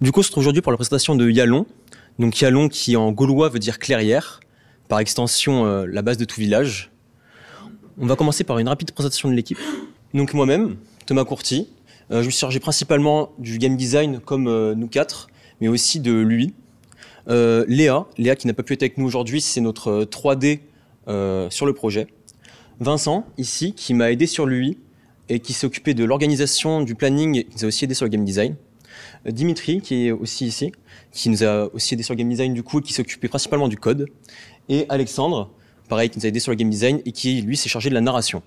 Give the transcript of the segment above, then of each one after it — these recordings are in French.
Du coup, on se retrouve aujourd'hui pour la présentation de Yalon. Donc Yalon qui en gaulois veut dire clairière, par extension euh, la base de tout village. On va commencer par une rapide présentation de l'équipe. Donc moi-même, Thomas Courti. Euh, je me suis chargé principalement du game design comme euh, nous quatre, mais aussi de lui. Léa, Léa qui n'a pas pu être avec nous aujourd'hui, c'est notre 3D sur le projet. Vincent, ici, qui m'a aidé sur lui et qui s'est occupé de l'organisation, du planning, et qui nous a aussi aidé sur le game design. Euh, Dimitri, qui est aussi ici, qui nous a aussi aidé sur le game design du coup, qui s'occupait principalement du code, et Alexandre, pareil, qui nous a aidé sur le game design et qui, lui, s'est chargé de la narration.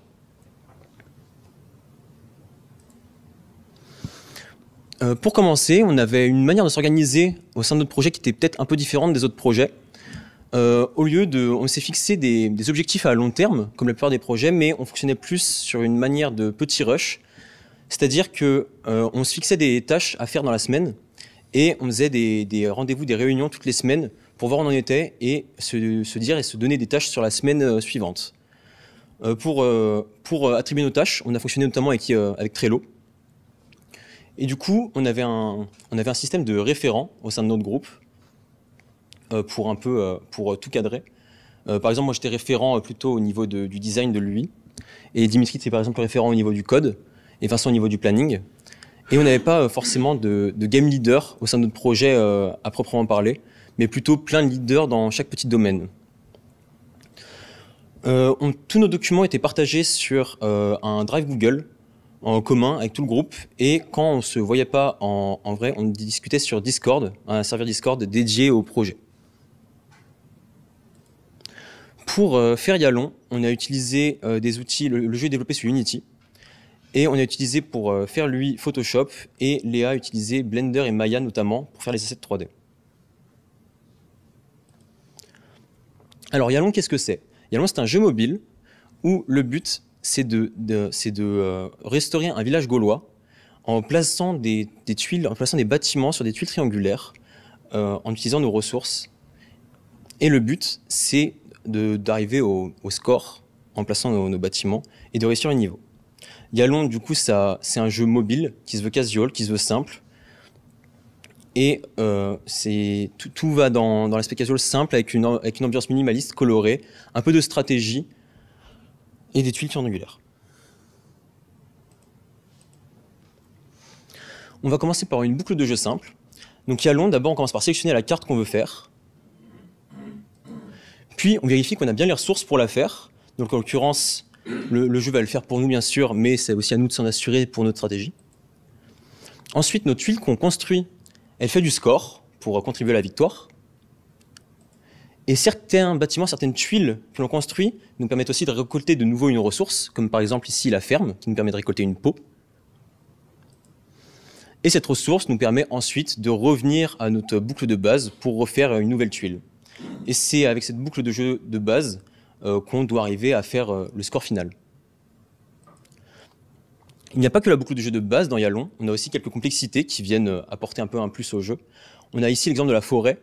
Euh, pour commencer, on avait une manière de s'organiser au sein de notre projet qui était peut-être un peu différente des autres projets. Euh, au lieu de, on s'est fixé des, objectifs à long terme, comme la plupart des projets, mais on fonctionnait plus sur une manière de petit rush, c'est-à-dire qu'on euh, se fixait des tâches à faire dans la semaine et on faisait des, rendez-vous, des réunions toutes les semaines pour voir où on en était et se, dire et se donner des tâches sur la semaine euh, suivante. Euh, pour, pour attribuer nos tâches, on a fonctionné notamment avec, avec Trello. Et du coup, on avait, un, on avait un système de référents au sein de notre groupe pour un peu pour tout cadrer. par exemple, moi j'étais référent plutôt au niveau du design de lui, et Dimitri c'est par exemple référent au niveau du code et façon au niveau du planning. Et on n'avait pas euh, forcément de, game leader au sein de notre projet euh, à proprement parler, mais plutôt plein de leaders dans chaque petit domaine. Euh, tous nos documents étaient partagés sur un drive Google en commun avec tout le groupe. Et quand on ne se voyait pas en, vrai, on discutait sur Discord, un serveur Discord dédié au projet. Pour faire Yalon, on a utilisé des outils. le, jeu est développé sur Unity. Et on a utilisé pour euh, faire lui Photoshop et Léa a utilisé Blender et Maya notamment pour faire les assets 3D. Alors Yalon, qu'est-ce que c'est Yalon, c'est un jeu mobile où le but, c'est de, euh, restaurer un village gaulois en plaçant des, tuiles, en plaçant des bâtiments sur des tuiles triangulaires, euh, en utilisant nos ressources. Et le but, c'est d'arriver au, score en plaçant nos, bâtiments et de réussir les niveau. Yalon, du coup, ça, c'est un jeu mobile qui se veut casual, qui se veut simple. Et euh, c'est, tout, va dans, dans l'aspect casual simple avec une, avec une ambiance minimaliste, colorée, un peu de stratégie et des tuiles triangulaires. On va commencer par une boucle de jeu simple. Donc Yalon, d'abord on commence par sélectionner la carte qu'on veut faire. Puis on vérifie qu'on a bien les ressources pour la faire. Donc en l'occurrence, le, jeu va le faire pour nous, bien sûr, mais c'est aussi à nous de s'en assurer pour notre stratégie. Ensuite, notre tuile qu'on construit, elle fait du score pour contribuer à la victoire. Et certains bâtiments, certaines tuiles que l'on construit nous permettent aussi de récolter de nouveau une ressource, comme par exemple ici la ferme, qui nous permet de récolter une peau. Et cette ressource nous permet ensuite de revenir à notre boucle de base pour refaire une nouvelle tuile. Et c'est avec cette boucle de jeu de base euh, qu'on doit arriver à faire euh, le score final. Il n'y a pas que la boucle de jeu de base dans Yalon, on a aussi quelques complexités qui viennent euh, apporter un peu un plus au jeu. On a ici l'exemple de la forêt.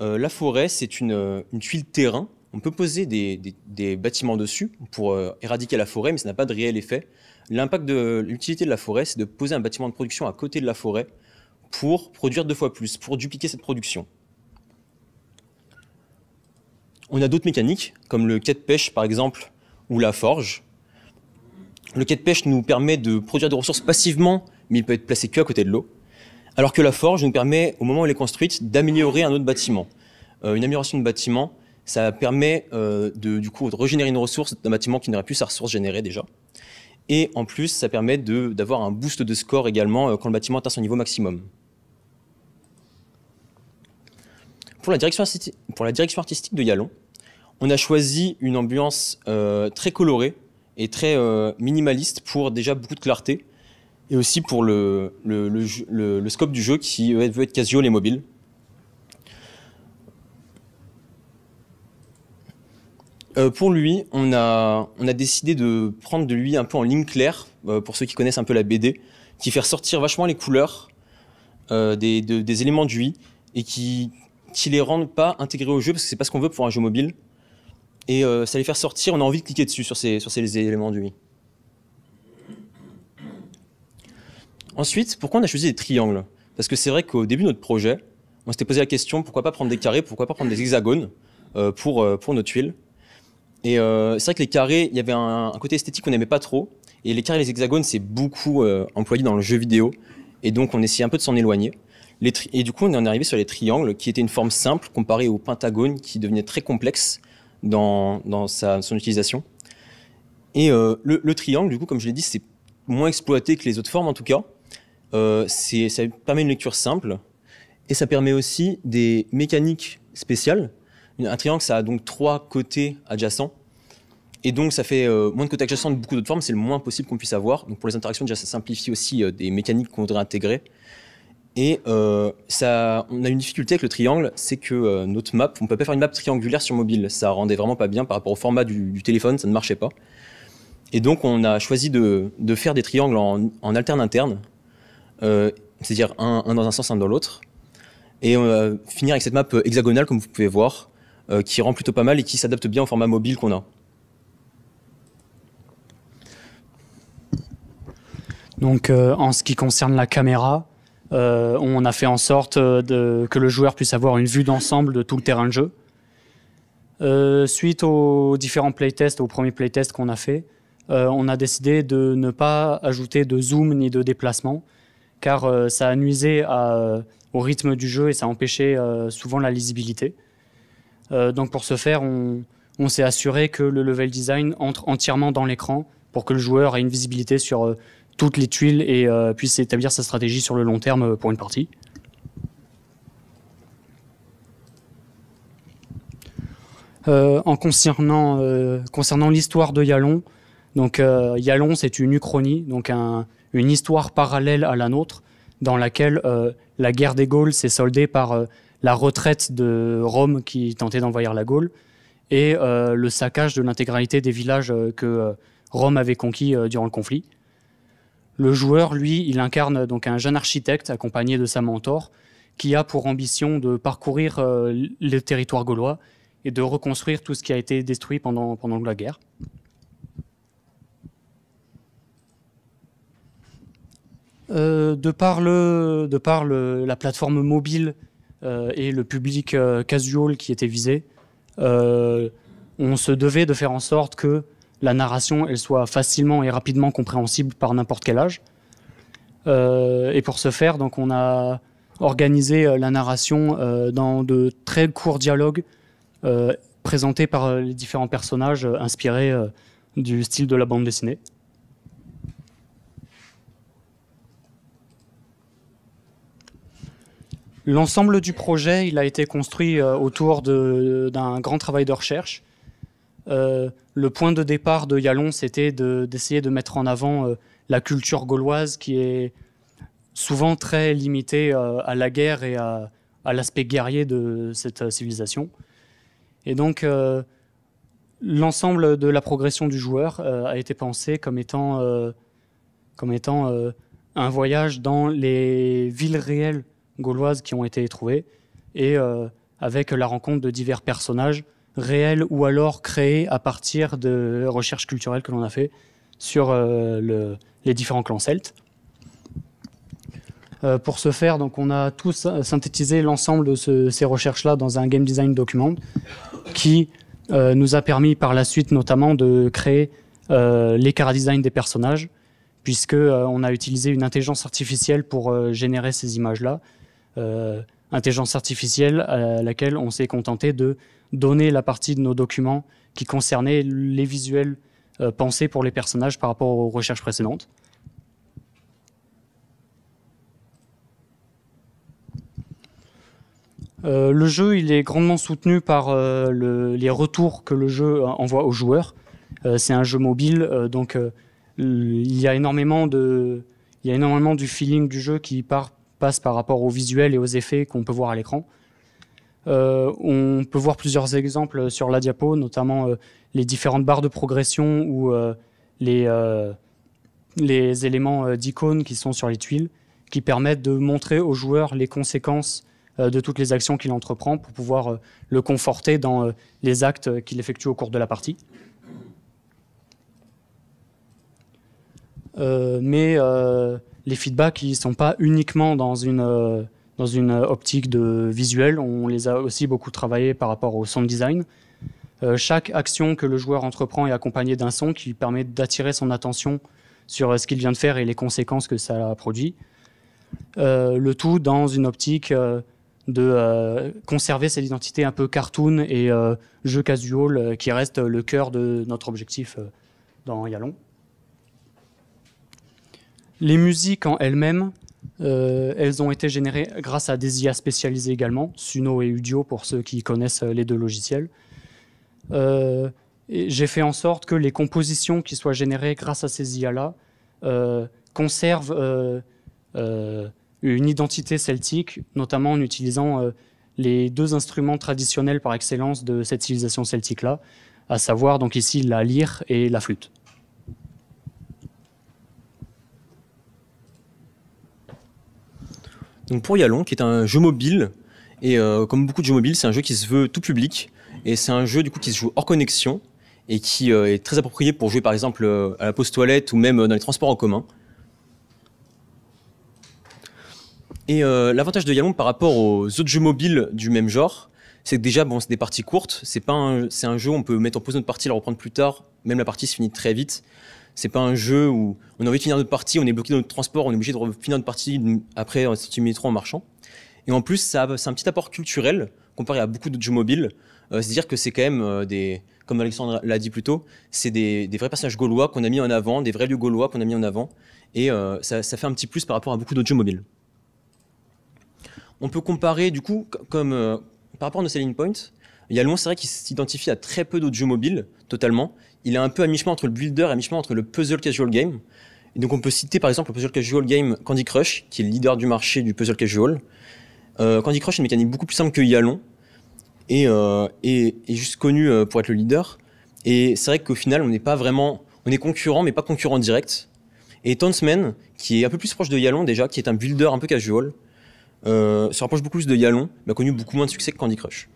la forêt, c'est une, tuile terrain. On peut poser des, bâtiments dessus pour éradiquer la forêt, mais ça n'a pas de réel effet. L'impact de l'utilité de la forêt, c'est de poser un bâtiment de production à côté de la forêt pour produire deux fois plus, pour dupliquer cette production. On a d'autres mécaniques, comme le quai de pêche par exemple, ou la forge. Le quai de pêche nous permet de produire des ressources passivement, mais il peut être placé que à côté de l'eau. Alors que la forge nous permet, au moment où elle est construite, d'améliorer un autre bâtiment. Euh, une amélioration de bâtiment, ça permet euh, de, du coup, de régénérer une ressource d'un bâtiment qui n'aurait plus sa ressource générée déjà. Et en plus, ça permet d'avoir un boost de score également euh, quand le bâtiment atteint son niveau maximum. Pour la direction, artistique de Yalon, on a choisi une ambiance euh, très colorée et très euh, minimaliste pour déjà beaucoup de clarté et aussi pour le, scope du jeu qui veut être casual et mobile. Euh, pour lui, on a, décidé de prendre de lui un peu en ligne claire, pour ceux qui connaissent un peu la BD, qui fait ressortir vachement les couleurs des, des éléments de lui et qui, qui les rendent pas intégrés au jeu parce que c'est pas ce qu'on veut pour un jeu mobile. Et euh, ça les fait sortir, on a envie de cliquer dessus sur ces, sur ces éléments du Ensuite, pourquoi on a choisi des triangles Parce que c'est vrai qu'au début de notre projet, on s'était posé la question pourquoi pas prendre des carrés, pourquoi pas prendre des hexagones euh, pour, euh, pour nos tuiles. Et c'est vrai que les carrés, il y avait un, un côté esthétique qu'on n'aimait pas trop. Et les carrés et les hexagones, c'est beaucoup employé dans le jeu vidéo. Et donc on essayait un peu de s'en éloigner et du coup, on est arrivé sur les triangles, qui étaient une forme simple comparée au pentagone, qui devenait très complexe dans, son utilisation. Et euh, le, triangle, du coup, comme je l'ai dit, c'est moins exploité que les autres formes, en tout cas. Euh, ça permet une lecture simple, et ça permet aussi des mécaniques spéciales. Un triangle, ça a donc trois côtés adjacents. Et donc, ça fait euh, moins de côtés adjacents que beaucoup d'autres formes, c'est le moins possible qu'on puisse avoir. Donc, pour les interactions, déjà, ça simplifie aussi euh, des mécaniques qu'on voudrait intégrer. Et euh, on a une difficulté avec le triangle, c'est que euh, notre map, on ne peut pas faire une map triangulaire sur mobile. Ça rendait vraiment pas bien par rapport au format du, téléphone, ça ne marchait pas. Et donc, on a choisi de, faire des triangles en, alterne interne, euh, c'est-à-dire un, dans un sens, un dans l'autre. Et finir avec cette map hexagonale, comme vous pouvez voir, qui rend plutôt pas mal et qui s'adapte bien au format mobile qu'on a. Donc, en ce qui concerne la caméra, euh, on a fait en sorte euh, que le joueur puisse avoir une vue d'ensemble de tout le terrain de jeu. Euh, suite aux différents playtests, aux premiers playtests qu'on a fait, on a décidé de ne pas ajouter de zoom ni de déplacement, car ça a nuisé au rythme du jeu et ça empêchait souvent la lisibilité. donc pour ce faire, on, on s'est assuré que le level design entre entièrement dans l'écran pour que le joueur ait une visibilité sur toutes les tuiles et euh, puisse établir sa stratégie sur le long terme euh, pour une partie. Euh, en concernant, concernant l'histoire de Yalon. Donc Yalon, c'est une uchronie, donc une histoire parallèle à la nôtre, dans laquelle la guerre des Gaules s'est soldée par la retraite de Rome qui tentait d'envahir la Gaule et le saccage de l'intégralité des villages que Rome avait conquis durant le conflit. Le joueur, lui, il incarne donc un jeune architecte accompagné de sa mentor qui a pour ambition de parcourir euh, le territoire gaulois et de reconstruire tout ce qui a été détruit pendant, pendant la guerre. Euh, de par, de la plateforme mobile euh, et le public casual qui était visé, on se devait de faire en sorte que la narration elle soit facilement et rapidement compréhensible par n'importe quel âge. Euh, et pour ce faire, donc on a organisé euh, la narration euh, dans de très courts dialogues présentés par les différents personnages inspirés du style de la bande dessinée. L'ensemble du projet, il a été construit autour d'un grand travail de recherche euh, le point de départ de Yalon, c'était d'essayer de, mettre en avant euh, la culture gauloise qui est souvent très limitée euh, à la guerre et à, l'aspect guerrier de cette civilisation. Et donc, l'ensemble de la progression du joueur a été pensé comme étant, comme étant un voyage dans les villes réelles gauloises qui ont été trouvées, et avec la rencontre de divers personnages réel ou alors créé à partir de recherches culturelles que l'on a fait sur euh, les différents clans celtes. Euh, pour ce faire, donc, on a tous synthétisé l'ensemble de ces recherches-là dans un game design document qui euh, nous a permis par la suite notamment de créer les à design des personnages, puisque on a utilisé une intelligence artificielle pour générer ces images-là. intelligence artificielle à laquelle on s'est contenté de donner la partie de nos documents qui concernait les visuels euh, pensés pour les personnages par rapport aux recherches précédentes. Euh, le jeu, il est grandement soutenu par euh, les retours que le jeu envoie aux joueurs. c'est un jeu mobile, donc il y a énormément de, il y énormément du feeling du jeu qui passe par rapport aux visuels et aux effets qu'on peut voir à l'écran. Euh, on peut voir plusieurs exemples sur la diapo, notamment euh, les différentes barres de progression ou euh, les, éléments d'icônes qui sont sur les tuiles, qui permettent de montrer au joueur les conséquences de toutes les actions qu'il entreprend pour pouvoir le conforter dans les actes qu'il effectue au cours de la partie. mais les feedbacks, ne sont pas uniquement dans une dans une euh, optique de visuel. On les a aussi beaucoup travaillés par rapport au sound design. Euh, chaque action que le joueur entreprend est accompagnée d'un son qui permet d'attirer son attention sur euh, ce qu'il vient de faire et les conséquences que ça produit. le tout dans une optique de conserver cette identité un peu cartoon et jeu casual qui reste le cœur de notre objectif dans Yalon. Les musiques en elles-mêmes euh, elles ont été générées grâce à des IA spécialisées également, Suno et Udio pour ceux qui connaissent euh, les deux logiciels. Euh, j'ai fait en sorte que les compositions qui soient générées grâce à ces IA-là conservent une identité celtique, notamment en utilisant les deux instruments traditionnels par excellence de cette civilisation celtique-là, à savoir donc ici la lyre et la flûte. pour Yalon, qui est un jeu mobile, et euh, comme beaucoup de jeux mobiles, c'est un jeu qui se veut tout public, et c'est un jeu du coup qui se joue hors connexion, et qui euh, est très approprié pour jouer par exemple euh, à la pause toilette ou même dans les transports en commun. Et l'avantage de Yalon par rapport aux autres jeux mobiles du même genre, c'est que déjà, bon, c'est des parties courtes, c'est un, un jeu, on peut mettre en pause notre partie, la reprendre plus tard, même la partie se finit très vite. C'est pas un jeu où on a envie de finir notre partie, on est bloqué dans notre transport, on est obligé de finir notre partie après en métro en marchant. Et en plus, ça, c'est un petit apport culturel comparé à beaucoup d'autres jeux mobiles. Euh, c'est-à-dire que c'est quand même euh, des, comme Alexandre l'a dit plus tôt, c'est des, des, vrais personnages gaulois qu'on a mis en avant, des vrais lieux gaulois qu'on a mis en avant. Et euh, ça, fait un petit plus par rapport à beaucoup d'autres jeux mobiles. On peut comparer, du coup, comme par rapport à nos selling points, il y a loin, c'est vrai, qui s'identifie à très peu d'autres jeux mobiles, totalement il est un peu à mi-chemin entre le builder et à entre le puzzle casual game. donc on peut citer par exemple le puzzle casual game Candy Crush, qui est le leader du marché du puzzle casual. Euh, Candy Crush est une mécanique beaucoup plus simple que Yalon, et, est euh, juste connu euh, pour être le leader. Et c'est vrai qu'au final, on n'est pas vraiment, on est concurrent, mais pas concurrent direct. Et Townsman, qui est un peu plus proche de Yalon déjà, qui est un builder un peu casual, se rapproche beaucoup plus de Yalon, mais a connu beaucoup moins de succès que Candy Crush.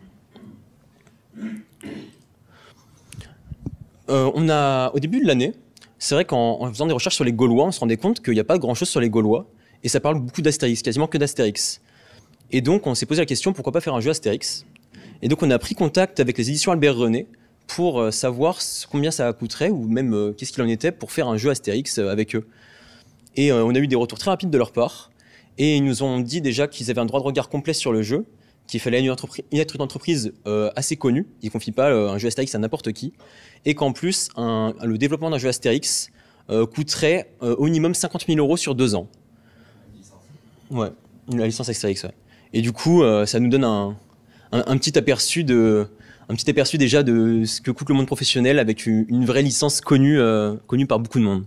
Euh, on a, au début de l'année, c'est vrai qu'en faisant des recherches sur les Gaulois, on se rendait compte qu'il n'y a pas grand-chose sur les Gaulois, et ça parle beaucoup d'Astérix, quasiment que d'Astérix. Et donc, on s'est posé la question, pourquoi pas faire un jeu Astérix Et donc, on a pris contact avec les éditions Albert René pour euh, savoir combien ça coûterait, ou même euh, qu'est-ce qu'il en était pour faire un jeu Astérix avec eux. Et on a eu des retours très rapides de leur part, et ils nous ont dit déjà qu'ils avaient un droit de regard complet sur le jeu, qu'il fallait une être une entreprise euh, assez connue, qui ne confie pas euh, un jeu Astérix à n'importe qui, et qu'en plus, le développement d'un jeu Astérix euh, coûterait au minimum 50 000 euros sur deux ans. Ouais, la licence Astérix, ouais. Et du coup, ça nous donne un, petit aperçu déjà de ce que coûte le monde professionnel avec une, vraie licence connue, connue par beaucoup de monde.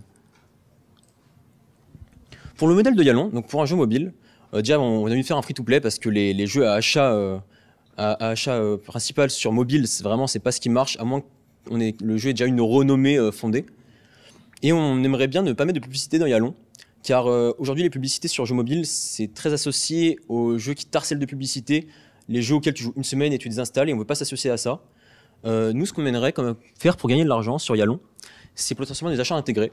Pour le modèle de Yalon, donc pour un jeu mobile, euh, déjà, on, a faire un free-to-play parce que les, jeux à achat, euh, euh, principal sur mobile, c'est vraiment c'est pas ce qui marche, à moins que le jeu ait déjà une renommée fondée. Et on aimerait bien ne pas mettre de publicité dans Yalon, car aujourd'hui les publicités sur jeux mobiles, c'est très associé aux jeux qui t'harcèlent de publicité, les jeux auxquels tu joues une semaine et tu désinstalles, et on veut pas s'associer à ça. nous, ce qu'on aimerait faire pour gagner de l'argent sur Yalon, c'est potentiellement des achats intégrés.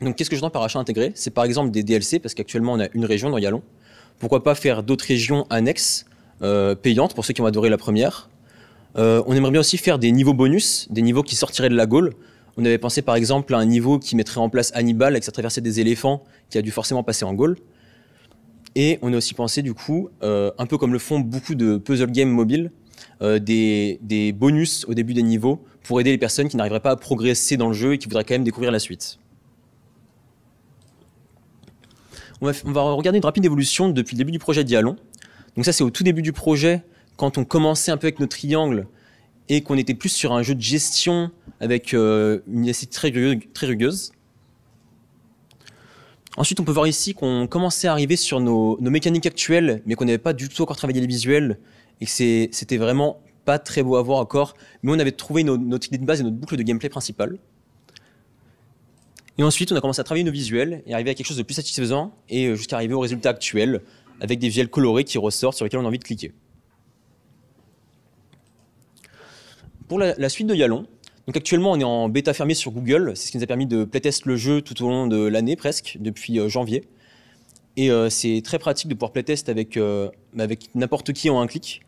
Donc, qu'est-ce que je j'entends par achat intégré C'est par exemple des DLC, parce qu'actuellement, on a une région dans Yalon. Pourquoi pas faire d'autres régions annexes, euh, payantes pour ceux qui ont adoré la première. Euh, on aimerait bien aussi faire des niveaux bonus, des niveaux qui sortiraient de la Gaule. On avait pensé par exemple à un niveau qui mettrait en place Hannibal avec sa traversée des éléphants qui a dû forcément passer en Gaule. Et on a aussi pensé du coup, euh, un peu comme le font beaucoup de puzzle games mobiles, des, des bonus au début des niveaux pour aider les personnes qui n'arriveraient pas à progresser dans le jeu et qui voudraient quand même découvrir la suite. On va, regarder une rapide évolution depuis le début du projet Dialon. Donc ça, c'est au tout début du projet, quand on commençait un peu avec nos triangles et qu'on était plus sur un jeu de gestion avec euh, une esthétique très, rugueuse. Ensuite, on peut voir ici qu'on commençait à arriver sur nos, mécaniques actuelles, mais qu'on n'avait pas du tout encore travaillé les visuels, et que c'était vraiment pas très beau à voir encore, mais on avait trouvé notre idée de base et notre boucle de gameplay principale. Et ensuite, on a commencé à travailler nos visuels et arriver à quelque chose de plus satisfaisant et euh, jusqu'à arriver au résultat actuel avec des visuels colorés qui ressortent sur lesquels on a envie de cliquer. Pour la, suite de Yalon, donc actuellement, on est en bêta fermée sur Google. C'est ce qui nous a permis de playtest le jeu tout au long de l'année presque, depuis euh, janvier. Et euh, c'est très pratique de pouvoir playtest avec, n'importe qui en un clic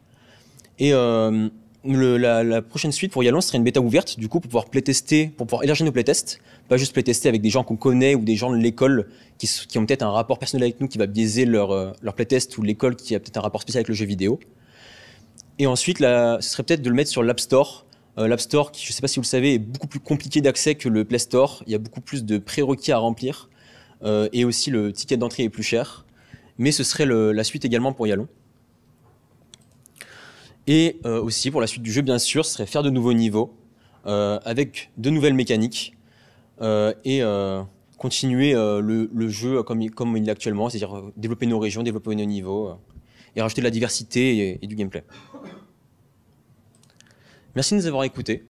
la, prochaine suite pour Yalon serait une bêta ouverte, du coup, pour pouvoir playtester, pour pouvoir élargir nos playtests, pas juste playtester avec des gens qu'on connaît ou des gens de l'école qui, ont peut-être un rapport personnel avec nous qui va biaiser leur, euh, leur playtest ou l'école qui a peut-être un rapport spécial avec le jeu vidéo. Et ensuite, ce serait peut-être de le mettre sur l'App Store. Euh, L'App Store, qui, je ne sais pas si vous le savez, est beaucoup plus compliqué d'accès que le Play Store. Il y a beaucoup plus de prérequis à remplir. Euh, et aussi, le ticket d'entrée est plus cher. Mais ce serait la suite également pour Yalon. Et euh, aussi, pour la suite du jeu, bien sûr, ce serait faire de nouveaux niveaux, euh, avec de nouvelles mécaniques, euh, et continuer le, jeu comme, comme il est actuellement, c'est-à-dire développer nos régions, développer nos niveaux, et rajouter de la diversité et du gameplay. Merci de nous avoir écoutés.